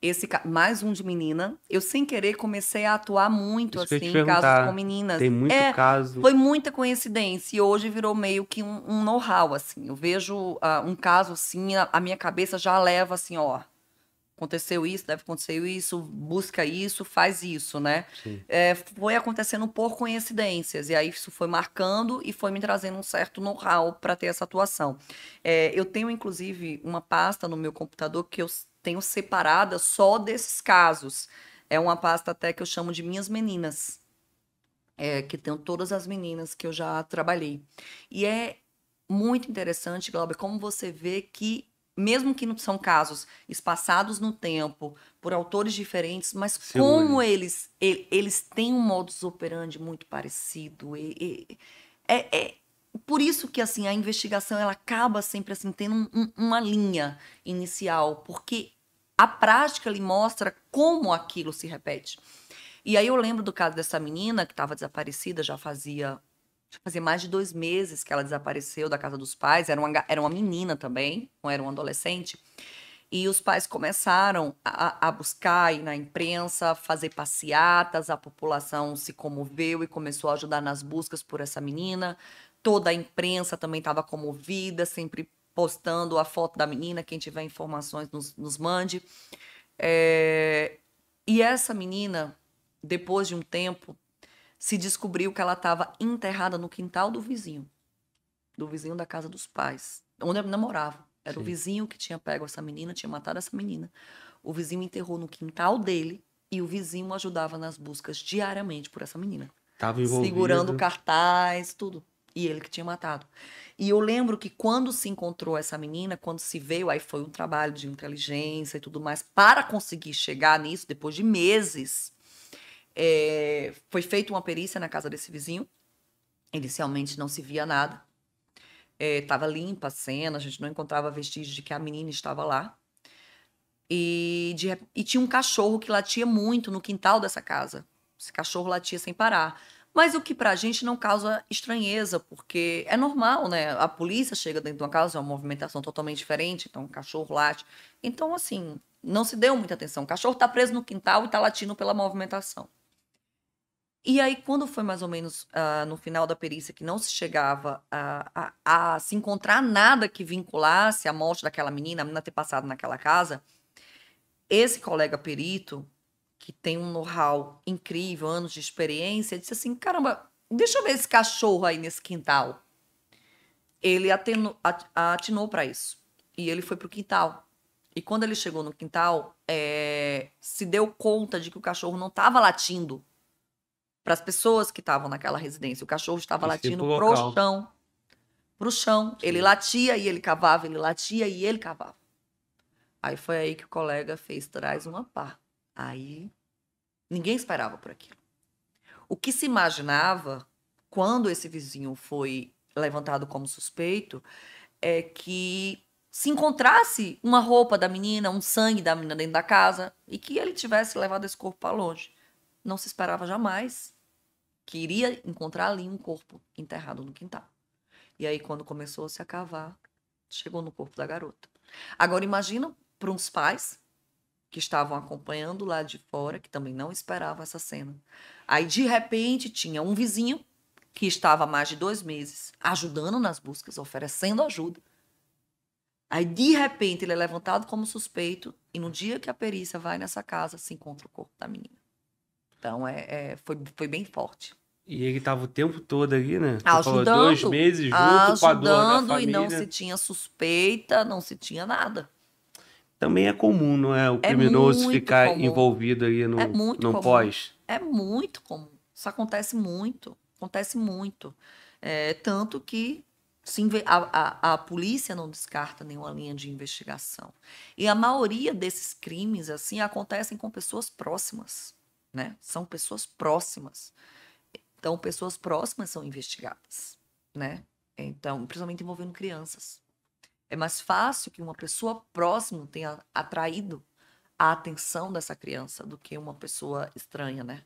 esse mais um de menina. Eu sem querer comecei a atuar muito Isso assim, casos com meninas. Tem muito é, caso. Foi muita coincidência e hoje virou meio que um, um know-how assim. Eu vejo uh, um caso assim, a, a minha cabeça já leva assim, ó, aconteceu isso, deve acontecer isso, busca isso, faz isso, né? É, foi acontecendo por coincidências, e aí isso foi marcando e foi me trazendo um certo know-how para ter essa atuação. É, eu tenho, inclusive, uma pasta no meu computador que eu tenho separada só desses casos. É uma pasta até que eu chamo de Minhas Meninas, é, que tem todas as meninas que eu já trabalhei. E é muito interessante, Glauber, como você vê que, mesmo que não são casos espaçados no tempo, por autores diferentes, mas como eles, eles têm um modus operandi muito parecido. E, e, é, é por isso que assim a investigação ela acaba sempre assim tendo um, um, uma linha inicial porque a prática lhe mostra como aquilo se repete. E aí eu lembro do caso dessa menina que estava desaparecida, já fazia, já fazia mais de dois meses que ela desapareceu da casa dos pais. Era uma, era uma menina também, não era um adolescente. E os pais começaram a, a buscar e na imprensa, fazer passeatas, a população se comoveu e começou a ajudar nas buscas por essa menina. Toda a imprensa também estava comovida, sempre postando a foto da menina. Quem tiver informações nos, nos mande. É... E essa menina, depois de um tempo, se descobriu que ela estava enterrada no quintal do vizinho, do vizinho da casa dos pais, onde ela namorava. Era Sim. o vizinho que tinha pego essa menina, tinha matado essa menina. O vizinho enterrou no quintal dele e o vizinho ajudava nas buscas diariamente por essa menina. Tava envolvido. Segurando cartaz, tudo. E ele que tinha matado. E eu lembro que quando se encontrou essa menina, quando se veio, aí foi um trabalho de inteligência e tudo mais, para conseguir chegar nisso, depois de meses, é, foi feita uma perícia na casa desse vizinho. Inicialmente não se via nada. Estava eh, é, limpa a cena, a gente não encontrava vestígio de que a menina estava lá. E, de, e tinha um cachorro que latia muito no quintal dessa casa. Esse cachorro latia sem parar. Mas o que para a gente não causa estranheza, porque é normal, né? A polícia chega dentro de uma casa, é uma movimentação totalmente diferente, então o cachorro late. Então, assim, não se deu muita atenção. O cachorro está preso no quintal e está latindo pela movimentação. E aí, quando foi mais ou menos uh, no final da perícia que não se chegava a, a, a, se encontrar nada que vinculasse a morte daquela menina, a menina ter passado naquela casa, esse colega perito que tem um know-how incrível, anos de experiência, disse assim: caramba, deixa eu ver esse cachorro aí nesse quintal. Ele atenu, at, atinou para isso. E ele foi pro quintal. E quando ele chegou no quintal, é, se deu conta de que o cachorro não estava latindo para as pessoas que estavam naquela residência. O cachorro estava latindo pro, o chão. Pro chão. Sim. Ele latia e ele cavava, ele latia e ele cavava. Aí foi aí que o colega fez traz uma pá. Aí ninguém esperava por aquilo. O que se imaginava quando esse vizinho foi levantado como suspeito é que se encontrasse uma roupa da menina, um sangue da menina dentro da casa e que ele tivesse levado esse corpo para longe. Não se esperava jamais que iria encontrar ali um corpo enterrado no quintal. E aí quando começou a se acabar, chegou no corpo da garota. Agora imagina para uns pais que estavam acompanhando lá de fora, que também não esperavam essa cena. Aí, de repente, tinha um vizinho que estava há mais de dois meses ajudando nas buscas, oferecendo ajuda. Aí, de repente, ele é levantado como suspeito e no dia que a perícia vai nessa casa, se encontra o corpo da menina. Então, é, é foi, foi bem forte. E ele estava o tempo todo ali, né? Ajudando. Falou, dois meses junto ajudando, com a da família. e não se tinha suspeita, não se tinha nada também é comum, não é? O é criminoso é ficar comum. envolvido aí no, é no pós. É muito comum. Isso acontece muito. Acontece muito. É, tanto que a, a, a, polícia não descarta nenhuma linha de investigação. E a maioria desses crimes, assim, acontecem com pessoas próximas, né? São pessoas próximas. Então, pessoas próximas são investigadas, né? Então, principalmente envolvendo crianças. É mais fácil que uma pessoa próxima tenha atraído a atenção dessa criança do que uma pessoa estranha, né?